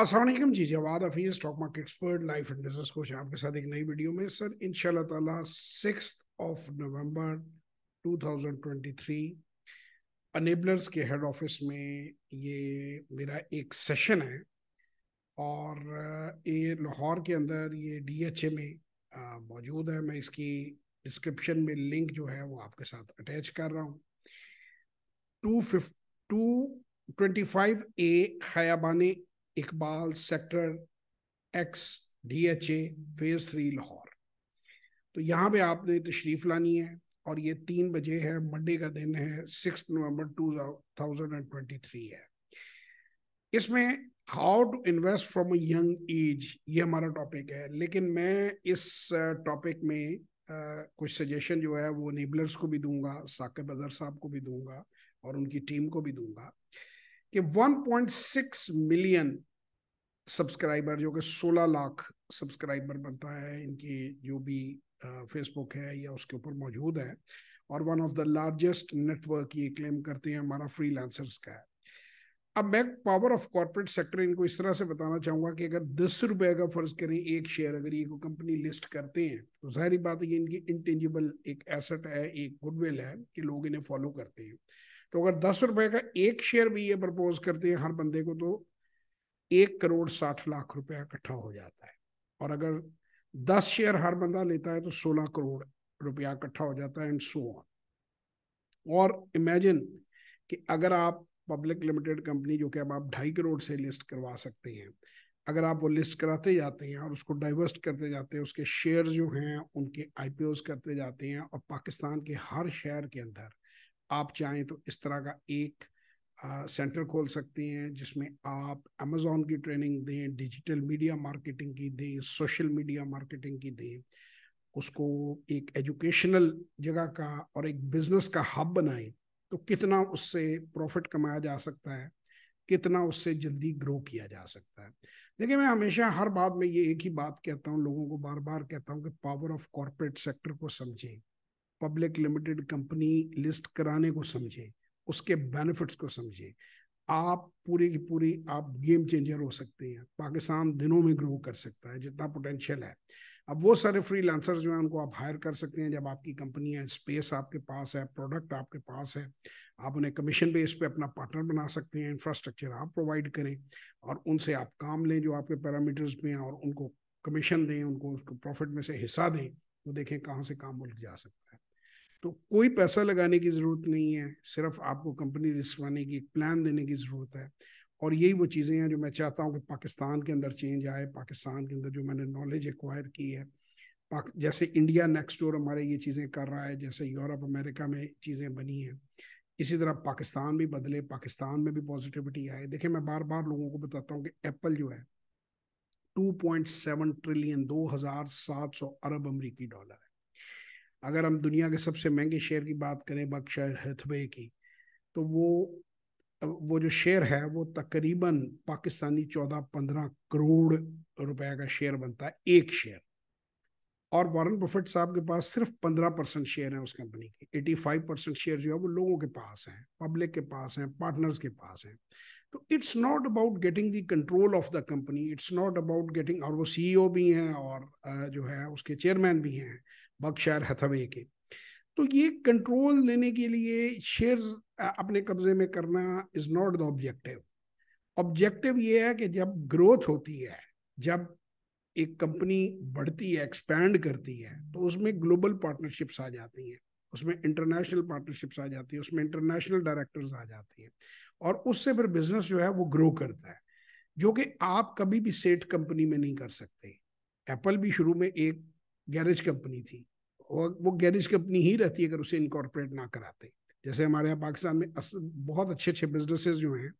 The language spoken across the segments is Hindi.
Aslam ji Jawad Hafeez stock market expert life and business coach आपके साथ एक नई वीडियो में सर इन ताला सिक्स ऑफ नवंबर 2023 अनेबलर्स के हेड ऑफिस में ये मेरा एक सेशन है और ये लाहौर के अंदर ये डीएचए में मौजूद है मैं इसकी डिस्क्रिप्शन में लिंक जो है वो आपके साथ अटैच कर रहा हूँ टू फिफ two twenty five A Khayaban Iqbal sector X DHA phase three Lahore तो यहाँ पे आपने तशरीफ लानी है और ये तीन बजे है मंडे का दिन है six November two thousand and twenty three है इसमें how to invest from a young age ये हमारा टॉपिक है लेकिन मैं इस टॉपिक uh, में uh, कुछ सजेशन जो है वो नेबलर्स को भी दूंगा साकिब अजहर साहब को भी दूंगा और उनकी टीम को भी दूंगा कि 1.6 मिलियन सब्सक्राइबर जो कि 16 लाख सब्सक्राइबर बनता है इनकी जो भी फेसबुक है या उसके ऊपर मौजूद है और one of the largest network ये क्लेम करते हैं हमारा फ्री का है अब मैं पावर ऑफ कॉर्पोरेट सेक्टर इनको इस तरह से बताना चाहूंगा कि अगर दस रुपए का फ़र्ज़ करें एक शेयर अगर ये कोई कंपनी लिस्ट करते हैं तो जाहिर बात है कि इनकी इंटेंजिबल एक एसेट है एक गुडविल है कि लोग इन्हें फॉलो करते हैं तो अगर दस रुपए का एक शेयर भी ये प्रपोज करते हैं हर बंदे को तो एक करोड़ साठ लाख रुपया इकट्ठा हो जाता है और अगर दस शेयर हर बंदा लेता है तो सोलह करोड़ रुपया इकट्ठा हो जाता है एंड सो ऑन और इमेजिन कि अगर आप पब्लिक लिमिटेड कंपनी जो कि अब आप ढाई करोड़ से लिस्ट करवा सकते हैं अगर आप वो लिस्ट कराते जाते हैं और उसको डाइवर्स्ट करते जाते हैं उसके शेयर जो हैं उनके आई करते जाते हैं और पाकिस्तान के हर शहर के अंदर आप चाहें तो इस तरह का एक आ, सेंटर खोल सकते हैं जिसमें आप अमेजोन की ट्रेनिंग दें डिजिटल मीडिया मार्केटिंग की दें सोशल मीडिया मार्केटिंग की दें उसको एक एजुकेशनल जगह का और एक बिजनेस का हब बनाए तो कितना उससे प्रॉफिट कमाया जा सकता है कितना उससे जल्दी ग्रो किया जा सकता है देखिए मैं हमेशा हर बात में ये एक ही बात कहता हूँ लोगों को बार बार कहता हूँ कि पावर ऑफ कॉरपोरेट सेक्टर को समझें पब्लिक लिमिटेड कंपनी लिस्ट कराने को समझें उसके बेनिफिट्स को समझें आप पूरी की पूरी आप गेम चेंजर हो सकते हैं पाकिस्तान दिनों में ग्रो कर सकता है जितना पोटेंशियल है अब वो सारे फ्री लांसर जो हैं उनको आप हायर कर सकते हैं जब आपकी कंपनी है स्पेस आपके पास है प्रोडक्ट आपके पास है आप उन्हें कमीशन बेस पे अपना पार्टनर बना सकते हैं इंफ्रास्ट्रक्चर आप प्रोवाइड करें और उनसे आप काम लें जो आपके पैरामीटर्स में हैं और उनको कमीशन दें उनको उसको प्रॉफिट में से हिस्सा दें तो देखें कहाँ से काम मुल्क जा सकता है तो कोई पैसा लगाने की ज़रूरत नहीं है सिर्फ आपको कंपनी रिसवाने की एक प्लान देने की ज़रूरत है और यही वो चीज़ें हैं जो मैं चाहता हूँ कि पाकिस्तान के अंदर चेंज आए पाकिस्तान के अंदर जो मैंने नॉलेज एक्वायर की है जैसे इंडिया नेक्स्ट डोर हमारे ये चीज़ें कर रहा है जैसे यूरोप अमेरिका में चीज़ें बनी हैं इसी तरह पाकिस्तान भी बदले पाकिस्तान में भी पॉजिटिविटी आए देखिए मैं बार बार लोगों को बताता हूँ कि एप्पल जो है 2.7 ट्रिलियन 2,700 अरब अमरीकी डॉलर है अगर हम दुनिया के सबसे महंगे शेयर की बात करें बक्शर हथवे की तो वो वो जो शेयर है वो तकरीबन पाकिस्तानी चौदह पंद्रह करोड़ रुपए का शेयर बनता है एक शेयर और वारन बफेट साहब के पास सिर्फ पंद्रह परसेंट शेयर है उस कंपनी के एटी फाइव परसेंट शेयर जो है वो लोगों के पास हैं पब्लिक के पास हैं पार्टनर्स के पास हैं तो it's not about getting the control of the company it's not about getting और वो सीईओ भी हैं और जो है उसके चेयरमैन भी हैं बख्शार हथवे के तो ये कंट्रोल लेने के लिए शेयर्स अपने कब्जे में करना is not the objective objective ये है कि जब ग्रोथ होती है जब एक कंपनी बढ़ती है एक्सपैंड करती है तो उसमें ग्लोबल पार्टनरशिप्स आ जाती हैं उसमें इंटरनेशनल पार्टनरशिप्स आ जाती है उसमें इंटरनेशनल डायरेक्टर्स आ जाते हैं और उससे फिर बिजनेस जो है वो ग्रो करता है जो कि आप कभी भी सेठ कंपनी में नहीं कर सकते एप्पल भी शुरू में एक गैरेज कंपनी थी और वो गैरिज कंपनी ही रहती है अगर उसे इनकॉर्पोरेट ना कराते जैसे हमारे यहाँ पाकिस्तान में असल बहुत अच्छे अच्छे बिजनेसेस जो हैं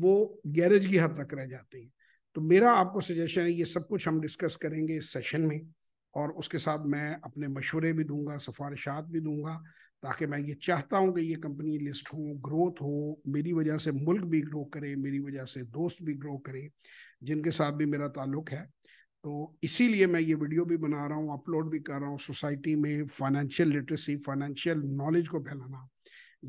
वो गैरेज की हद तक रह जाते हैं तो मेरा आपको सजेशन है ये सब कुछ हम डिस्कस करेंगे इस सेशन में और उसके साथ मैं अपने मशवरे भी दूंगा सिफारिशात भी दूंगा ताकि मैं ये चाहता हूँ कि ये कंपनी लिस्ट हो ग्रोथ हो मेरी वजह से मुल्क भी ग्रो करे मेरी वजह से दोस्त भी ग्रो करें जिनके साथ भी मेरा ताल्लुक है तो इसीलिए मैं ये वीडियो भी बना रहा हूँ अपलोड भी कर रहा हूँ सोसाइटी में फाइनेंशियल लिटरेसी फाइनेंशियल नॉलेज को फैलाना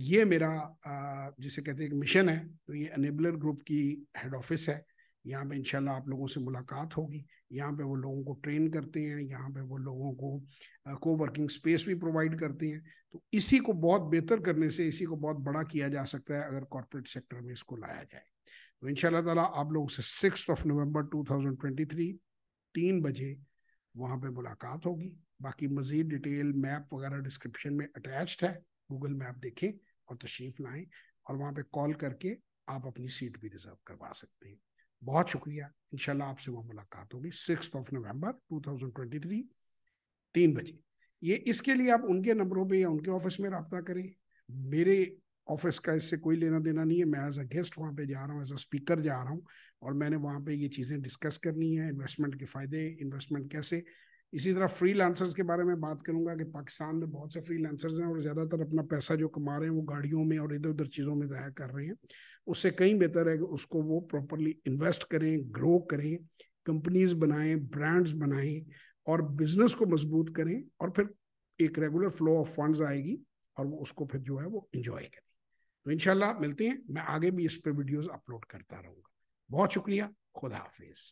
ये मेरा जिसे कहते हैं मिशन है तो ये अनेबलर ग्रुप की हेड ऑफिस है यहाँ पे इंशाल्लाह आप लोगों से मुलाकात होगी यहाँ पे वो लोगों को ट्रेन करते हैं यहाँ पे वो लोगों को को वर्किंग स्पेस भी प्रोवाइड करते हैं तो इसी को बहुत बेहतर करने से इसी को बहुत बड़ा किया जा सकता है अगर कॉरपोरेट सेक्टर में इसको लाया जाए तो इन ताला आप लोगों से सिक्स ऑफ नवंबर 2023 तीन बजे वहाँ पे मुलाकात होगी बाकी मजीद डिटेल मैप वगैरह डिस्क्रिप्शन में अटैच्ड है गूगल मैप देखें और तशरीफ़ लाएं और वहाँ पे कॉल करके आप अपनी सीट भी रिजर्व करवा सकते हैं बहुत शुक्रिया इंशाल्लाह आपसे वहाँ मुलाकात होगी सिक्स ऑफ नवंबर 2023 तीन बजे ये इसके लिए आप उनके नंबरों पे या उनके ऑफिस में रबता करें मेरे ऑफिस का इससे कोई लेना देना नहीं है मैं एज अ गेस्ट वहाँ पे जा रहा हूँ एज अ स्पीकर जा रहा हूँ और मैंने वहाँ पे ये चीज़ें डिस्कस करनी है इन्वेस्टमेंट के फ़ायदे इन्वेस्टमेंट कैसे इसी तरह फ्री के बारे में बात करूंगा कि पाकिस्तान में बहुत से फ्री हैं और ज़्यादातर अपना पैसा जो कमा रहे हैं वो गाड़ियों में और इधर उधर चीज़ों में ज़ाया कर रहे हैं उससे कहीं बेहतर है कि उसको वो प्रॉपरली इन्वेस्ट करें ग्रो करें कंपनीज बनाएं ब्रांड्स बनाएं और बिजनेस को मजबूत करें और फिर एक रेगुलर फ्लो ऑफ फंड्स आएगी और वो उसको फिर जो है वो इंजॉय करें तो इनशाला मिलते हैं मैं आगे भी इस पर वीडियोज अपलोड करता रहूँगा बहुत शुक्रिया खुदा हाफिज़